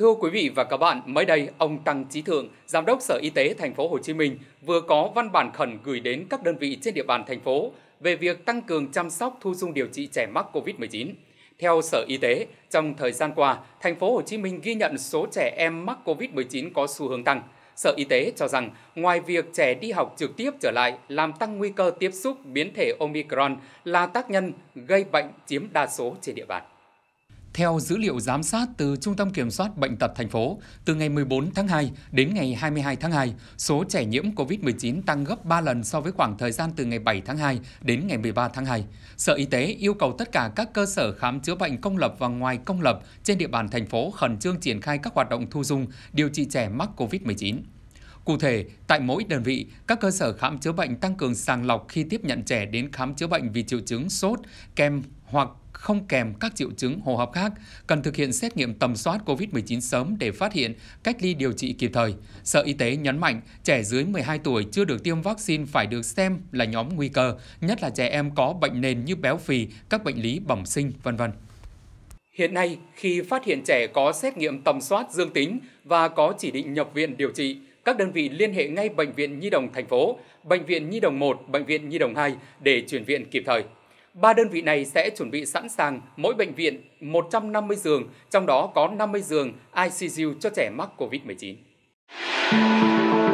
Thưa quý vị và các bạn, mới đây ông Tăng Chí Thượng, Giám đốc Sở Y tế Thành phố Hồ Chí Minh vừa có văn bản khẩn gửi đến các đơn vị trên địa bàn thành phố về việc tăng cường chăm sóc thu dung điều trị trẻ mắc COVID-19. Theo Sở Y tế, trong thời gian qua, thành phố Hồ Chí Minh ghi nhận số trẻ em mắc COVID-19 có xu hướng tăng. Sở Y tế cho rằng, ngoài việc trẻ đi học trực tiếp trở lại làm tăng nguy cơ tiếp xúc biến thể Omicron là tác nhân gây bệnh chiếm đa số trên địa bàn. Theo dữ liệu giám sát từ Trung tâm Kiểm soát Bệnh tật thành phố, từ ngày 14 tháng 2 đến ngày 22 tháng 2, số trẻ nhiễm COVID-19 tăng gấp 3 lần so với khoảng thời gian từ ngày 7 tháng 2 đến ngày 13 tháng 2. Sở Y tế yêu cầu tất cả các cơ sở khám chữa bệnh công lập và ngoài công lập trên địa bàn thành phố khẩn trương triển khai các hoạt động thu dung, điều trị trẻ mắc COVID-19. Cụ thể, tại mỗi đơn vị, các cơ sở khám chữa bệnh tăng cường sàng lọc khi tiếp nhận trẻ đến khám chữa bệnh vì triệu chứng sốt, kèm hoặc không kèm các triệu chứng hô hấp khác, cần thực hiện xét nghiệm tầm soát COVID-19 sớm để phát hiện, cách ly điều trị kịp thời. Sở Y tế nhấn mạnh, trẻ dưới 12 tuổi chưa được tiêm vaccine phải được xem là nhóm nguy cơ, nhất là trẻ em có bệnh nền như béo phì, các bệnh lý bẩm sinh, vân vân. Hiện nay, khi phát hiện trẻ có xét nghiệm tầm soát dương tính và có chỉ định nhập viện điều trị, các đơn vị liên hệ ngay Bệnh viện Nhi đồng thành phố, Bệnh viện Nhi đồng 1, Bệnh viện Nhi đồng 2 để chuyển viện kịp thời. Ba đơn vị này sẽ chuẩn bị sẵn sàng mỗi bệnh viện 150 giường, trong đó có 50 giường ICU cho trẻ mắc COVID-19.